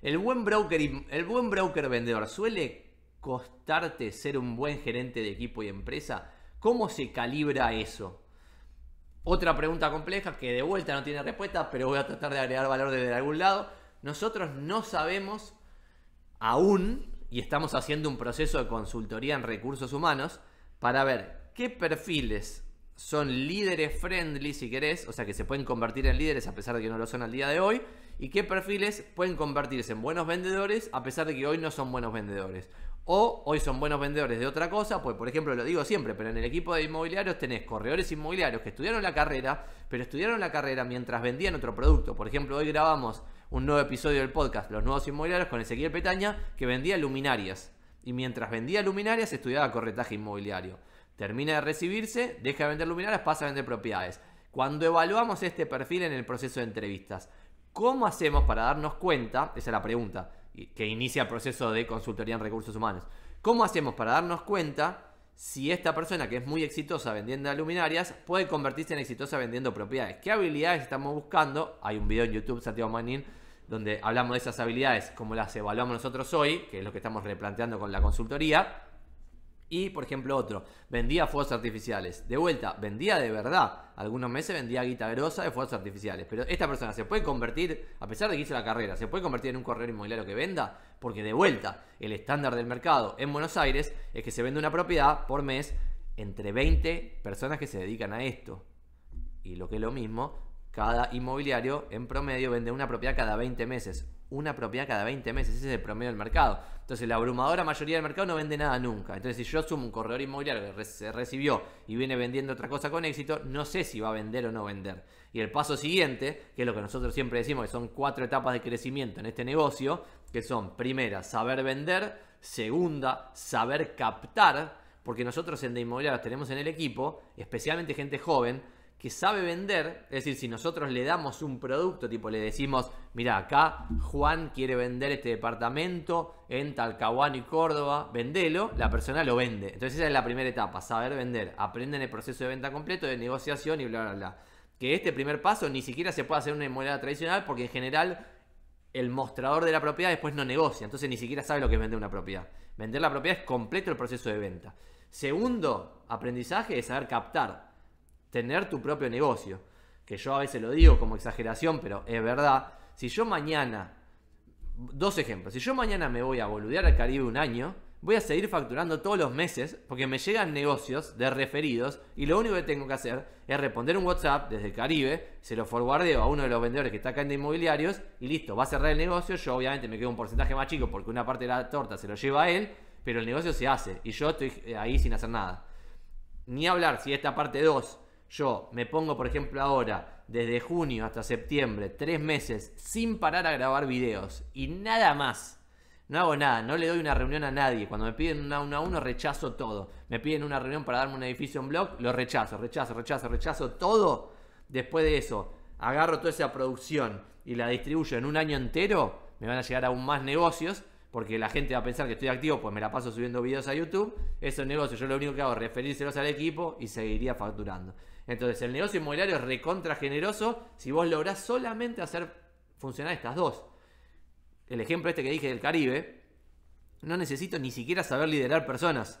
El buen broker, el buen broker vendedor suele costarte ser un buen gerente de equipo y empresa. ¿Cómo se calibra eso? Otra pregunta compleja que de vuelta no tiene respuesta, pero voy a tratar de agregar valor desde algún lado. Nosotros no sabemos aún, y estamos haciendo un proceso de consultoría en recursos humanos, para ver qué perfiles son líderes friendly, si querés, o sea que se pueden convertir en líderes a pesar de que no lo son al día de hoy, y qué perfiles pueden convertirse en buenos vendedores a pesar de que hoy no son buenos vendedores. O hoy son buenos vendedores de otra cosa, pues por ejemplo lo digo siempre, pero en el equipo de inmobiliarios tenés corredores inmobiliarios que estudiaron la carrera, pero estudiaron la carrera mientras vendían otro producto. Por ejemplo, hoy grabamos un nuevo episodio del podcast Los Nuevos Inmobiliarios con Ezequiel Petaña que vendía luminarias. Y mientras vendía luminarias estudiaba corretaje inmobiliario. Termina de recibirse, deja de vender luminarias, pasa a vender propiedades. Cuando evaluamos este perfil en el proceso de entrevistas, ¿cómo hacemos para darnos cuenta? Esa es la pregunta que inicia el proceso de consultoría en recursos humanos. ¿Cómo hacemos para darnos cuenta si esta persona que es muy exitosa vendiendo luminarias puede convertirse en exitosa vendiendo propiedades? ¿Qué habilidades estamos buscando? Hay un video en YouTube, Santiago Manin donde hablamos de esas habilidades, como las evaluamos nosotros hoy, que es lo que estamos replanteando con la consultoría. Y, por ejemplo, otro, vendía fuegos artificiales. De vuelta, vendía de verdad. Algunos meses vendía guita grosa de fuegos artificiales. Pero esta persona se puede convertir, a pesar de que hizo la carrera, se puede convertir en un corredor inmobiliario que venda. Porque de vuelta, el estándar del mercado en Buenos Aires es que se vende una propiedad por mes entre 20 personas que se dedican a esto. Y lo que es lo mismo, cada inmobiliario en promedio vende una propiedad cada 20 meses una propiedad cada 20 meses, ese es el promedio del mercado. Entonces la abrumadora mayoría del mercado no vende nada nunca. Entonces si yo sumo un corredor inmobiliario que se recibió y viene vendiendo otra cosa con éxito, no sé si va a vender o no vender. Y el paso siguiente, que es lo que nosotros siempre decimos, que son cuatro etapas de crecimiento en este negocio, que son primera, saber vender, segunda, saber captar, porque nosotros en de inmobiliarios tenemos en el equipo, especialmente gente joven, que sabe vender, es decir, si nosotros le damos un producto, tipo le decimos, mira, acá Juan quiere vender este departamento en Talcahuano y Córdoba, vendelo, la persona lo vende. Entonces esa es la primera etapa, saber vender. Aprenden el proceso de venta completo, de negociación y bla, bla, bla. Que este primer paso ni siquiera se puede hacer una moneda tradicional porque en general el mostrador de la propiedad después no negocia, entonces ni siquiera sabe lo que vende una propiedad. Vender la propiedad es completo el proceso de venta. Segundo aprendizaje es saber captar tener tu propio negocio, que yo a veces lo digo como exageración, pero es verdad, si yo mañana, dos ejemplos, si yo mañana me voy a boludear al Caribe un año, voy a seguir facturando todos los meses porque me llegan negocios de referidos y lo único que tengo que hacer es responder un WhatsApp desde el Caribe, se lo forwardeo a uno de los vendedores que está acá en de inmobiliarios y listo, va a cerrar el negocio, yo obviamente me quedo un porcentaje más chico porque una parte de la torta se lo lleva a él, pero el negocio se hace y yo estoy eh, ahí sin hacer nada. Ni hablar si esta parte 2 yo me pongo, por ejemplo, ahora, desde junio hasta septiembre, tres meses, sin parar a grabar videos y nada más. No hago nada, no le doy una reunión a nadie. Cuando me piden una, a uno, rechazo todo. Me piden una reunión para darme un edificio en blog, lo rechazo, rechazo, rechazo, rechazo todo. Después de eso, agarro toda esa producción y la distribuyo en un año entero, me van a llegar aún más negocios porque la gente va a pensar que estoy activo, pues me la paso subiendo videos a YouTube. Eso es negocio. Yo lo único que hago es referírselos al equipo y seguiría facturando. Entonces, el negocio inmobiliario es recontra generoso si vos lográs solamente hacer funcionar estas dos. El ejemplo este que dije del Caribe, no necesito ni siquiera saber liderar personas.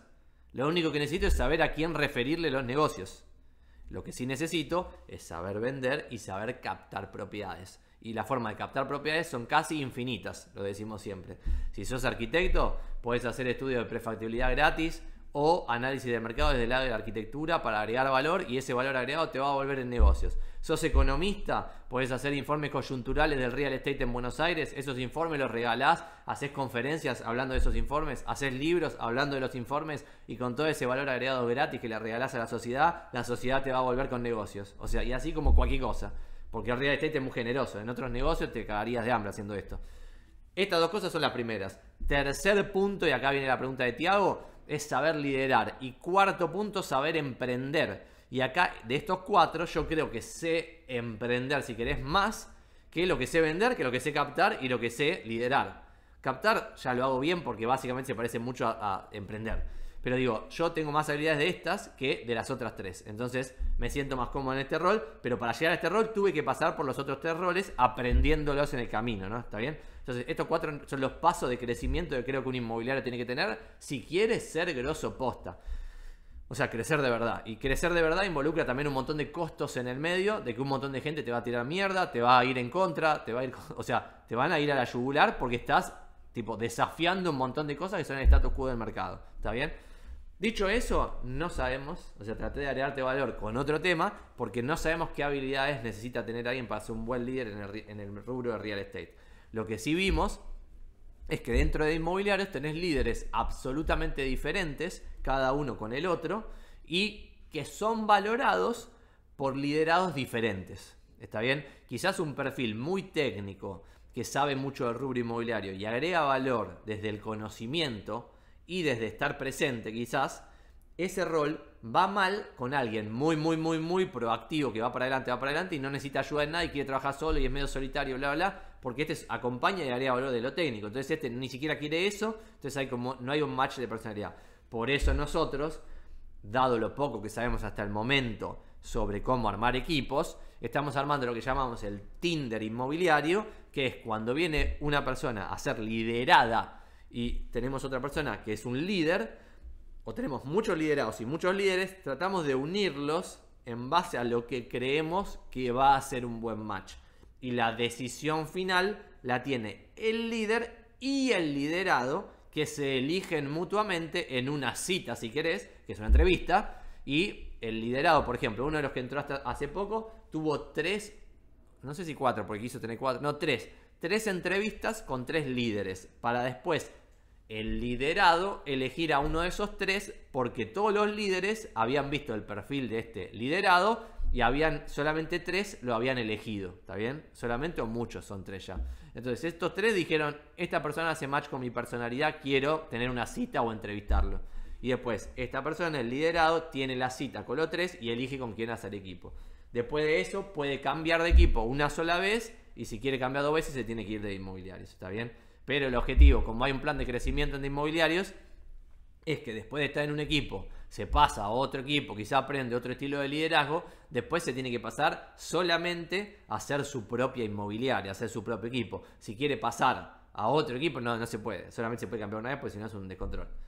Lo único que necesito es saber a quién referirle los negocios. Lo que sí necesito es saber vender y saber captar propiedades y la forma de captar propiedades son casi infinitas, lo decimos siempre. Si sos arquitecto, puedes hacer estudios de prefactibilidad gratis o análisis de mercado desde el lado de la arquitectura para agregar valor y ese valor agregado te va a volver en negocios. Sos economista, puedes hacer informes coyunturales del real estate en Buenos Aires, esos informes los regalás, haces conferencias hablando de esos informes, haces libros hablando de los informes y con todo ese valor agregado gratis que le regalás a la sociedad, la sociedad te va a volver con negocios. O sea, y así como cualquier cosa. Porque al real estate es muy generoso. En otros negocios te cagarías de hambre haciendo esto. Estas dos cosas son las primeras. Tercer punto, y acá viene la pregunta de Tiago, es saber liderar. Y cuarto punto, saber emprender. Y acá, de estos cuatro, yo creo que sé emprender, si querés, más que lo que sé vender, que lo que sé captar y lo que sé liderar. Captar ya lo hago bien porque básicamente se parece mucho a emprender. Pero digo, yo tengo más habilidades de estas que de las otras tres. Entonces me siento más cómodo en este rol, pero para llegar a este rol tuve que pasar por los otros tres roles aprendiéndolos en el camino, ¿no? ¿Está bien? Entonces estos cuatro son los pasos de crecimiento que creo que un inmobiliario tiene que tener si quiere ser grosso posta. O sea, crecer de verdad. Y crecer de verdad involucra también un montón de costos en el medio, de que un montón de gente te va a tirar mierda, te va a ir en contra, te va a ir, o sea, te van a ir a la yugular porque estás tipo desafiando un montón de cosas que son el status quo del mercado. ¿Está bien? Dicho eso, no sabemos, o sea, traté de agregarte valor con otro tema, porque no sabemos qué habilidades necesita tener alguien para ser un buen líder en el, rubro de real estate. Lo que sí vimos es que dentro de inmobiliarios tenés líderes absolutamente diferentes, cada uno con el otro, y que son valorados por liderados diferentes. ¿Está bien? Quizás un perfil muy técnico que sabe mucho del rubro inmobiliario y agrega valor desde el conocimiento, y desde estar presente quizás, ese rol va mal con alguien muy, muy, muy, muy proactivo que va para adelante, va para adelante y no necesita ayuda de nadie, quiere trabajar solo y es medio solitario, bla, bla, bla, porque este acompaña y haría valor de lo técnico. Entonces este ni siquiera quiere eso, entonces hay como, no hay un match de personalidad. Por eso nosotros, dado lo poco que sabemos hasta el momento sobre cómo armar equipos, estamos armando lo que llamamos el Tinder inmobiliario, que es cuando viene una persona a ser liderada y tenemos otra persona que es un líder, o tenemos muchos liderados y muchos líderes, tratamos de unirlos en base a lo que creemos que va a ser un buen match. Y la decisión final la tiene el líder y el liderado que se eligen mutuamente en una cita, si querés, que es una entrevista. Y el liderado, por ejemplo, uno de los que entró hace poco, tuvo tres, no sé si cuatro, porque quiso tener cuatro, no, tres tres entrevistas con tres líderes, para después el liderado elegir a uno de esos tres porque todos los líderes habían visto el perfil de este liderado y habían solamente tres lo habían elegido, ¿está bien? Solamente o muchos son tres ya. Entonces estos tres dijeron, esta persona hace match con mi personalidad, quiero tener una cita o entrevistarlo. Y después esta persona, el liderado, tiene la cita con los tres y elige con quién hacer equipo. Después de eso puede cambiar de equipo una sola vez y si quiere cambiar dos veces se tiene que ir de inmobiliarios, ¿está bien? Pero el objetivo, como hay un plan de crecimiento de inmobiliarios, es que después de estar en un equipo, se pasa a otro equipo, quizá aprende otro estilo de liderazgo, después se tiene que pasar solamente a hacer su propia inmobiliaria, a hacer su propio equipo. Si quiere pasar a otro equipo, no, no se puede, solamente se puede cambiar una vez, porque si no es un descontrol.